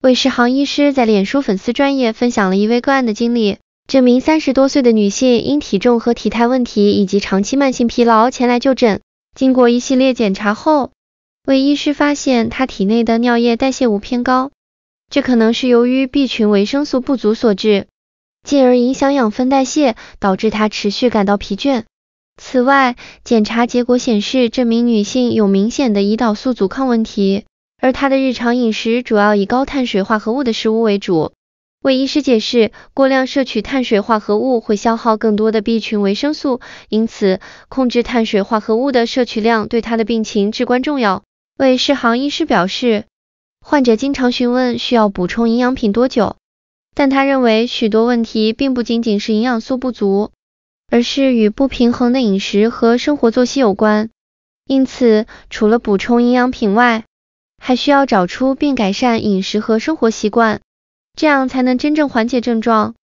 魏世航医师在脸书粉丝专业分享了一位个案的经历。这名三十多岁的女性因体重和体态问题，以及长期慢性疲劳前来就诊。经过一系列检查后，魏医师发现她体内的尿液代谢物偏高，这可能是由于 B 群维生素不足所致，进而影响养分代谢，导致她持续感到疲倦。此外，检查结果显示这名女性有明显的胰岛素阻抗问题。而他的日常饮食主要以高碳水化合物的食物为主。为医师解释，过量摄取碳水化合物会消耗更多的 B 群维生素，因此控制碳水化合物的摄取量对他的病情至关重要。魏世行医师表示，患者经常询问需要补充营养品多久，但他认为许多问题并不仅仅是营养素不足，而是与不平衡的饮食和生活作息有关。因此除了补充营养品外，还需要找出并改善饮食和生活习惯，这样才能真正缓解症状。